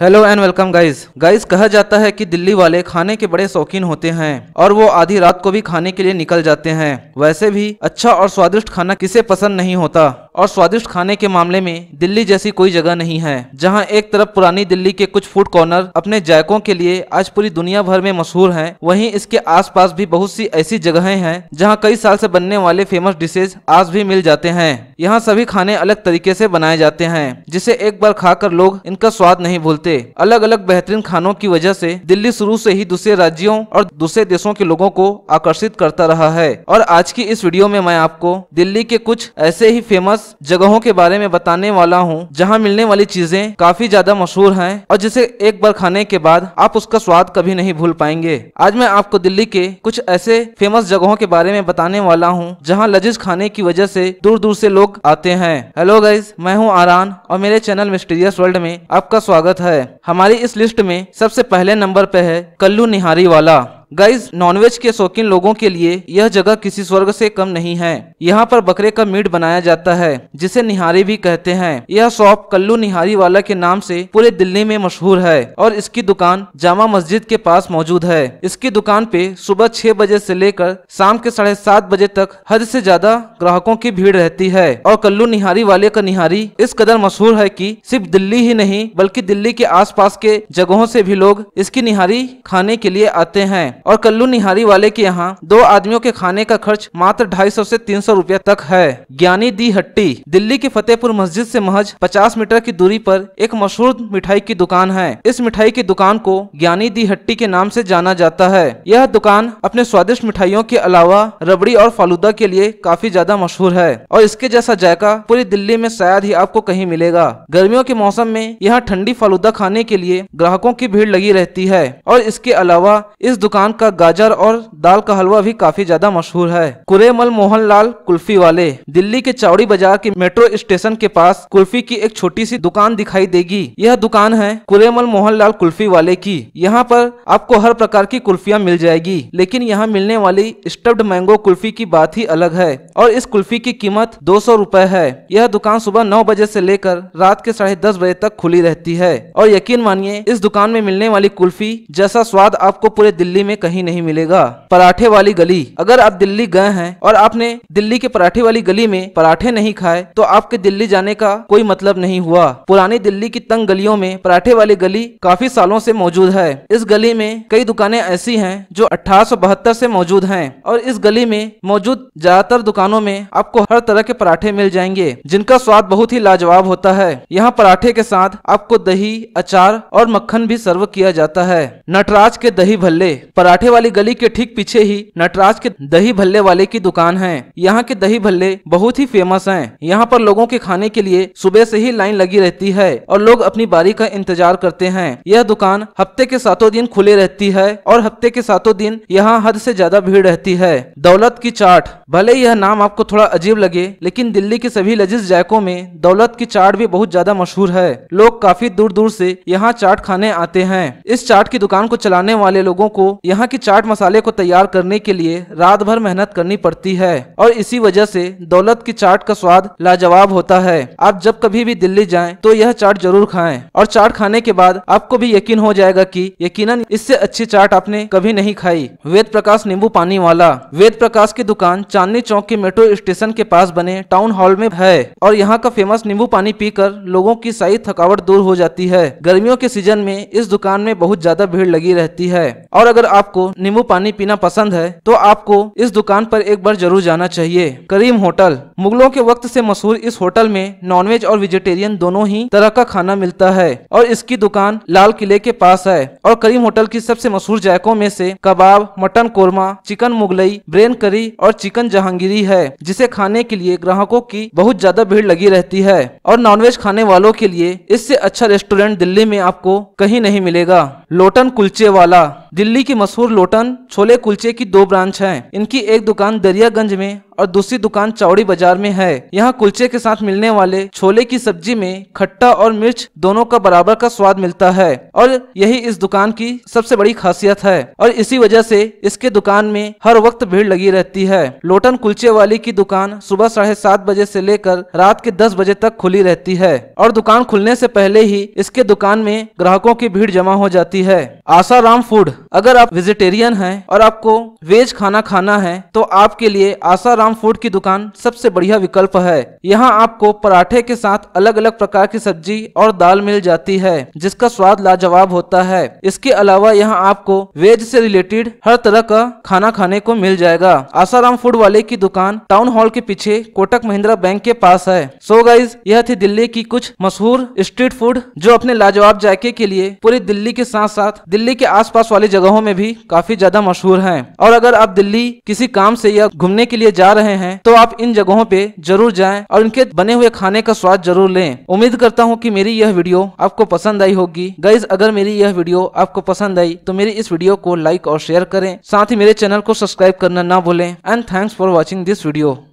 hello and welcome guys guys कहा जाता है कि दिल्ली वाले खाने के बड़े शौकीन होते हैं और वो आधी रात को भी खाने के लिए निकल जाते हैं वैसे भी अच्छा और स्वादिष्ट खाना किसे पसंद नहीं होता और स्वादिष्ट खाने के मामले में दिल्ली जैसी कोई जगह नहीं है जहां एक तरफ पुरानी दिल्ली के कुछ फूड कॉर्नर अपने जायकों के लिए आज पूरी दुनिया भर में मशहूर हैं वहीं इसके आसपास भी बहुत सी ऐसी जगहें हैं जहां कई साल से बनने वाले फेमस डिशेज आज भी मिल जाते हैं यहाँ सभी खाने अलग तरीके से बनाए जाते हैं जिसे एक बार खाकर लोग इनका स्वाद नहीं भूलते अलग अलग बेहतरीन खानों की वजह से दिल्ली शुरू से ही दूसरे राज्यों और दूसरे देशों के लोगों को आकर्षित करता रहा है और आज की इस वीडियो में मैं आपको दिल्ली के कुछ ऐसे ही फेमस जगहों के बारे में बताने वाला हूँ जहाँ मिलने वाली चीजें काफी ज्यादा मशहूर है और जिसे एक बार खाने के बाद आप उसका स्वाद कभी नहीं भूल पाएंगे आज मैं आपको दिल्ली के कुछ ऐसे फेमस जगहों के बारे में बताने वाला हूँ जहाँ लजीज खाने की वजह से दूर दूर से लोग आते हैं हेलो गाइज मैं हूँ आरान और मेरे चैनल मिस्टीरियस वर्ल्ड में आपका स्वागत है हमारी इस लिस्ट में सबसे पहले नंबर पे है कल्लू निहारी वाला गाइज नॉनवेज के शौकीन लोगों के लिए यह जगह किसी स्वर्ग से कम नहीं है यहाँ पर बकरे का मीट बनाया जाता है जिसे निहारी भी कहते हैं यह शॉप कल्लू निहारी वाला के नाम से पूरे दिल्ली में मशहूर है और इसकी दुकान जामा मस्जिद के पास मौजूद है इसकी दुकान पे सुबह छह बजे से लेकर शाम के साढ़े सात बजे तक हद से ज्यादा ग्राहकों की भीड़ रहती है और कल्लू निहारी वाले का निहारी इस कदर मशहूर है कि सिर्फ दिल्ली ही नहीं बल्कि दिल्ली के आसपास के जगहों से भी लोग इसकी निहारी खाने के लिए आते हैं और कल्लू निहारी वाले के यहाँ दो आदमियों के खाने का खर्च मात्र ढाई सौ ऐसी तीन सौ रूपया तक है ज्ञानी दी हट्टी दिल्ली के फतेहपुर मस्जिद से महज 50 मीटर की दूरी पर एक मशहूर मिठाई की दुकान है इस मिठाई की दुकान को ज्ञानी दी हट्टी के नाम से जाना जाता है यह दुकान अपने स्वादिष्ट मिठाइयों के अलावा रबड़ी और फालूदा के लिए काफी ज्यादा मशहूर है और इसके जैसा जायका पूरी दिल्ली में शायद ही आपको कहीं मिलेगा गर्मियों के मौसम में यहाँ ठंडी फालूदा खाने के लिए ग्राहकों की भीड़ लगी रहती है और इसके अलावा इस दुकान राजस्थान का गाजर और दाल का हलवा भी काफी ज्यादा मशहूर है कुरेमल मोहन लाल कुल्फी वाले दिल्ली के चौड़ी बाजार के मेट्रो स्टेशन के पास कुल्फी की एक छोटी सी दुकान दिखाई देगी यह दुकान है कुरेमल मोहन लाल कुल्फी वाले की यहाँ पर आपको हर प्रकार की कुल्फिया मिल जाएगी लेकिन यहाँ मिलने वाली स्टफ्ड मैंगो कुल्फी की बात ही अलग है और इस कुल्फी की कीमत दो सौ है यह दुकान सुबह नौ बजे ऐसी लेकर रात के साढ़े दस बजे तक खुली रहती है और यकीन मानिए इस दुकान में मिलने वाली कुल्फी जैसा स्वाद आपको पूरे दिल्ली में कहीं नहीं मिलेगा पराठे वाली गली अगर आप दिल्ली गए हैं और आपने दिल्ली के पराठे वाली गली में पराठे नहीं खाए तो आपके दिल्ली जाने का कोई मतलब नहीं हुआ पुरानी दिल्ली की तंग गलियों में पराठे वाली गली काफी सालों से मौजूद है इस गली में कई दुकानें ऐसी हैं जो अठारह से मौजूद हैं और इस गली में मौजूद ज्यादातर दुकानों में आपको हर तरह के पराठे मिल जाएंगे जिनका स्वाद बहुत ही लाजवाब होता है यहाँ पराठे के साथ आपको दही अचार और मक्खन भी सर्व किया जाता है नटराज के दही भल्ले पराठे वाली गली के ठीक पीछे ही नटराज के दही भल्ले वाले की दुकान है यहाँ के दही भल्ले बहुत ही फेमस है यहाँ पर लोगों के खाने के लिए सुबह से ही लाइन लगी रहती है और लोग अपनी बारी का इंतजार करते हैं यह दुकान हफ्ते के सातों दिन खुले रहती है और हफ्ते के सातों दिन यहाँ हद से ज्यादा भीड़ रहती है दौलत की चाट भले यह नाम आपको थोड़ा अजीब लगे लेकिन दिल्ली के सभी लजीज जायकों में दौलत की चाट भी बहुत ज्यादा मशहूर है लोग काफी दूर दूर से यहाँ चाट खाने आते हैं इस चाट की दुकान को चलाने वाले लोगों को यहाँ यहाँ की चाट मसाले को तैयार करने के लिए रात भर मेहनत करनी पड़ती है और इसी वजह से दौलत की चाट का स्वाद लाजवाब होता है आप जब कभी भी दिल्ली जाएं तो यह चाट जरूर खाएं और चाट खाने के बाद आपको भी यकीन हो जाएगा कि यकीनन इससे अच्छी चाट आपने कभी नहीं खाई वेद प्रकाश नींबू पानी वाला वेद प्रकाश की दुकान चांदनी चौक के मेट्रो स्टेशन के पास बने टाउन हॉल में है और यहाँ का फेमस नींबू पानी पीकर लोगों की सारी थकावट दूर हो जाती है गर्मियों के सीजन में इस दुकान में बहुत ज्यादा भीड़ लगी रहती है और अगर आपको नींबू पानी पीना पसंद है तो आपको इस दुकान पर एक बार जरूर जाना चाहिए करीम होटल मुगलों के वक्त से मशहूर इस होटल में नॉनवेज और वेजिटेरियन दोनों ही तरह का खाना मिलता है और इसकी दुकान लाल किले के पास है और करीम होटल की सबसे मशहूर जायकों में से kebab mutton korma chicken Mughlai brain curry और चिकन जहांगीरी है जिसे खाने के लिए ग्राहकों की बहुत ज्यादा भीड़ लगी रहती है और नॉनवेज खाने वालों के लिए इससे अच्छा रेस्टोरेंट दिल्ली में आपको कहीं नहीं मिलेगा लोटन कुलचे वाला दिल्ली की मशहूर लोटन छोले कुलचे की दो ब्रांच है इनकी एक दुकान दरियागंज में और दूसरी दुकान चौड़ी बाजार में है यहाँ कुलचे के साथ मिलने वाले छोले की सब्जी में खट्टा और मिर्च दोनों का बराबर का स्वाद मिलता है और यही इस दुकान की सबसे बड़ी खासियत है और इसी वजह से इसके दुकान में हर वक्त भीड़ लगी रहती है लोटन कुलचे वाली की दुकान सुबह साढ़े सात बजे से लेकर रात के दस बजे तक खुली रहती है और दुकान खुलने से पहले ही इसके दुकान में ग्राहकों की भीड़ जमा हो जाती है आसाराम फूड अगर आप वेजिटेरियन हैं और आपको वेज खाना खाना है तो आपके लिए आसाराम राम फूड की दुकान सबसे बढ़िया विकल्प है यहाँ आपको पराठे के साथ अलग अलग प्रकार की सब्जी और दाल मिल जाती है जिसका स्वाद लाजवाब होता है इसके अलावा यहाँ आपको वेज से रिलेटेड हर तरह का खाना खाने को मिल जाएगा आसाराम फूड वाले की दुकान टाउन हॉल के पीछे कोटक महिंद्रा बैंक के पास है सो so गाइज यह थी दिल्ली की कुछ मशहूर स्ट्रीट फूड जो अपने लाजवाब जायके के लिए पूरी दिल्ली के साथ साथ दिल्ली के आस वाली जगहों में भी काफी ज्यादा मशहूर है और अगर आप दिल्ली किसी काम से या घूमने के लिए जा रहे हैं तो आप इन जगहों पे जरूर जाएं और इनके बने हुए खाने का स्वाद जरूर लें उम्मीद करता हूँ कि मेरी यह वीडियो आपको पसंद आई होगी गाइज अगर मेरी यह वीडियो आपको पसंद आई तो मेरी इस वीडियो को लाइक और शेयर करें साथ ही मेरे चैनल को सब्सक्राइब करना ना भूलें and thanks for watching this video